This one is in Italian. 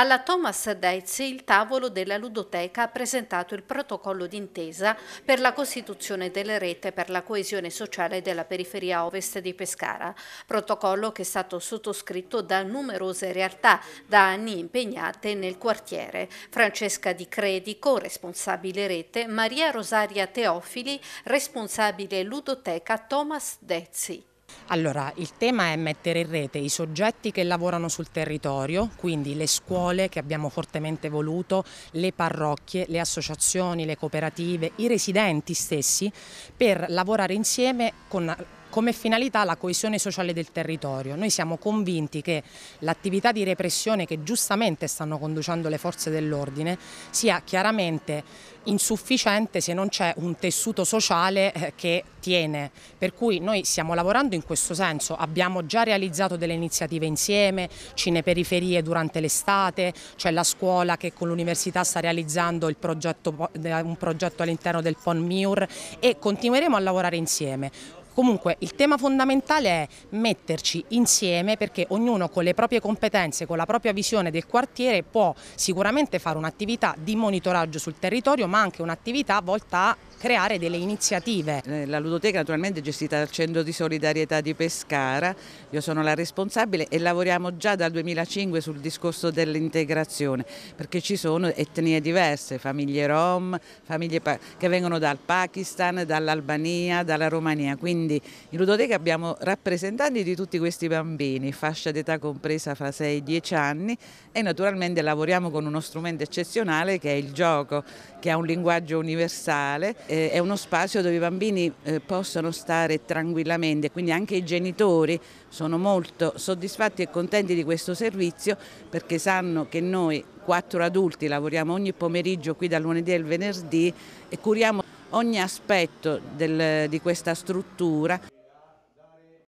Alla Thomas Dezzi il tavolo della ludoteca ha presentato il protocollo d'intesa per la costituzione delle rete per la coesione sociale della periferia ovest di Pescara, protocollo che è stato sottoscritto da numerose realtà da anni impegnate nel quartiere. Francesca Di Credico, responsabile rete, Maria Rosaria Teofili, responsabile ludoteca Thomas Dezzi. Allora, il tema è mettere in rete i soggetti che lavorano sul territorio, quindi le scuole che abbiamo fortemente voluto, le parrocchie, le associazioni, le cooperative, i residenti stessi, per lavorare insieme con come finalità la coesione sociale del territorio. Noi siamo convinti che l'attività di repressione che giustamente stanno conducendo le forze dell'ordine sia chiaramente insufficiente se non c'è un tessuto sociale eh, che tiene. Per cui noi stiamo lavorando in questo senso, abbiamo già realizzato delle iniziative insieme, cineperiferie durante l'estate, c'è la scuola che con l'università sta realizzando progetto, un progetto all'interno del PON MIUR e continueremo a lavorare insieme. Comunque il tema fondamentale è metterci insieme perché ognuno con le proprie competenze, con la propria visione del quartiere può sicuramente fare un'attività di monitoraggio sul territorio ma anche un'attività volta a creare delle iniziative. Eh, la ludoteca naturalmente è gestita dal Centro di Solidarietà di Pescara, io sono la responsabile e lavoriamo già dal 2005 sul discorso dell'integrazione perché ci sono etnie diverse, famiglie rom, famiglie che vengono dal Pakistan, dall'Albania, dalla Romania, quindi quindi in ludoteca abbiamo rappresentanti di tutti questi bambini, fascia d'età compresa fra 6 e 10 anni e naturalmente lavoriamo con uno strumento eccezionale che è il gioco, che ha un linguaggio universale, eh, è uno spazio dove i bambini eh, possono stare tranquillamente, quindi anche i genitori sono molto soddisfatti e contenti di questo servizio perché sanno che noi quattro adulti lavoriamo ogni pomeriggio qui dal lunedì al venerdì e curiamo ogni aspetto del, di questa struttura